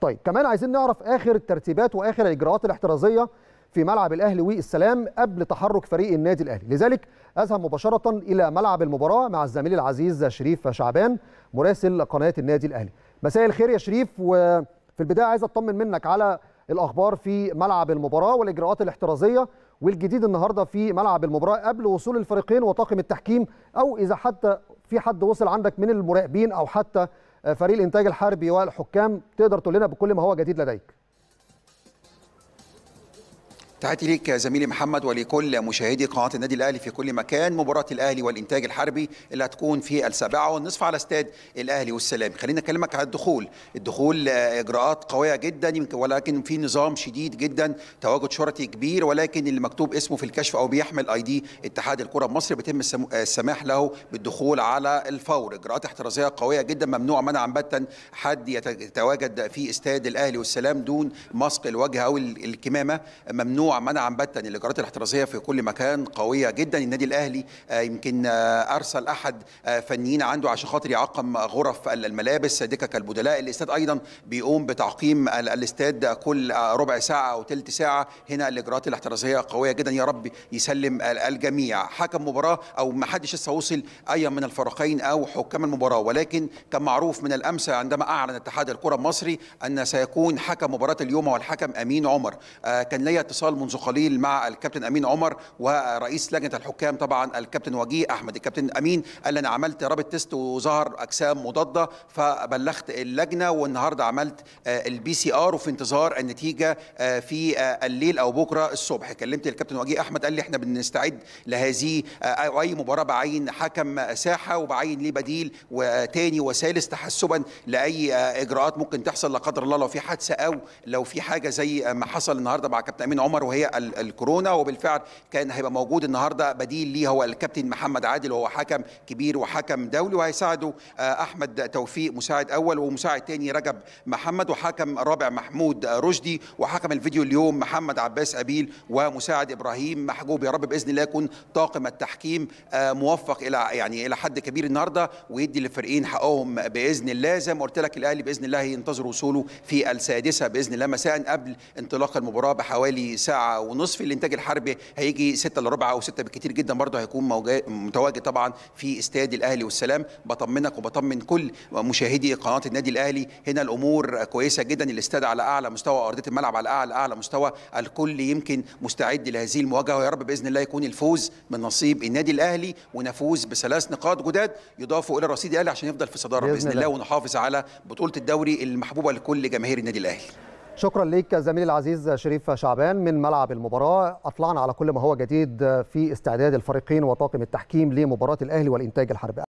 طيب كمان عايزين نعرف اخر الترتيبات واخر الاجراءات الاحترازيه في ملعب الاهلي والسلام قبل تحرك فريق النادي الاهلي لذلك اذهب مباشره الى ملعب المباراه مع الزميل العزيز شريف شعبان مراسل قناه النادي الاهلي مساء الخير يا شريف وفي البدايه عايز اطمن منك على الاخبار في ملعب المباراه والاجراءات الاحترازيه والجديد النهارده في ملعب المباراه قبل وصول الفريقين وطاقم التحكيم او اذا حتى في حد وصل عندك من المراقبين او حتى فريق الانتاج الحربي والحكام تقدر تقول لنا بكل ما هو جديد لديك تحياتي ليك زميلي محمد ولكل مشاهدي قناه النادي الاهلي في كل مكان مباراه الاهلي والانتاج الحربي اللي هتكون في السابعه والنصف على استاد الاهلي والسلام خلينا اكلمك على الدخول الدخول اجراءات قويه جدا ولكن في نظام شديد جدا تواجد شرطي كبير ولكن اللي مكتوب اسمه في الكشف او بيحمل اي دي اتحاد الكره بمصر بيتم السماح له بالدخول على الفور اجراءات احترازيه قويه جدا ممنوع منعا باتا حد يتواجد في استاد الاهلي والسلام دون مسق الوجه او الكمامه ممنوع منع منعا باتا الاجراءات الاحترازيه في كل مكان قويه جدا النادي الاهلي آه، يمكن آه، ارسل احد آه، فنيين عنده عشان خاطر يعقم غرف الملابس دكك البدلاء الاستاد ايضا بيقوم بتعقيم الاستاد كل ربع ساعه او ثلث ساعه هنا الاجراءات الاحترازيه قويه جدا يا رب يسلم الجميع حكم مباراه او ما حدش لسه وصل اي من الفريقين او حكام المباراه ولكن كان معروف من الامس عندما اعلن اتحاد الكره المصري ان سيكون حكم مباراه اليوم والحكم امين عمر كان ليا اتصال منذ قليل مع الكابتن امين عمر ورئيس لجنه الحكام طبعا الكابتن وجيه احمد الكابتن امين قال انا عملت رابط تيست وظهر اجسام مضاده فبلغت اللجنه والنهارده عملت البي سي ار وفي انتظار النتيجه آه، في آه، الليل او بكره الصبح كلمت الكابتن وجيه احمد قال لي احنا بنستعد لهذه آه، اي مباراه بعين حكم ساحه وبعين ليه بديل وتاني وثالث تحسبا لاي اجراءات ممكن تحصل لا قدر الله لو في حادثه او لو في حاجه زي ما حصل النهارده مع كابتن امين عمر وهي الكورونا وبالفعل كان هيبقى موجود النهارده بديل ليه هو الكابتن محمد عادل وهو حكم كبير وحكم دولي وهيساعده آه، احمد توفيق مساعد اول ومساعد تاني رجب محمد وحكم رابع محمود رشدي وحكم الفيديو اليوم محمد عباس ابيل ومساعد ابراهيم محجوب يا رب باذن الله يكون طاقم التحكيم آه، موفق الى يعني الى حد كبير النهارده ويدي للفريقين حقهم باذن الله زي ما قلت لك الاهلي باذن الله ينتظر وصوله في السادسه باذن الله مساء قبل انطلاق المباراه بحوالي ساعه ونصف الانتاج الحربي هيجي 6 الا ربع او 6 بالكثير جدا برضه هيكون متواجد طبعا في استاد الاهلي والسلام بطمنك وبطمن كل مشاهدي قناه النادي الاهلي هنا الامور كويسه جدا الاستاد على اعلى مستوى ارضيه الملعب على اعلى اعلى مستوى الكل يمكن مستعد لهذه المواجهه ويا رب باذن الله يكون الفوز من نصيب النادي الاهلي ونفوز بثلاث نقاط جداد يضافوا الى رصيد الاهلي عشان يفضل في الصداره بإذن الله ونحافظ على بطوله الدوري المحبوبه لكل جماهير النادي الاهلي شكرا ليك زميلي العزيز شريف شعبان من ملعب المباراه اطلعنا على كل ما هو جديد في استعداد الفريقين وطاقم التحكيم لمباراه الاهلي والانتاج الحربي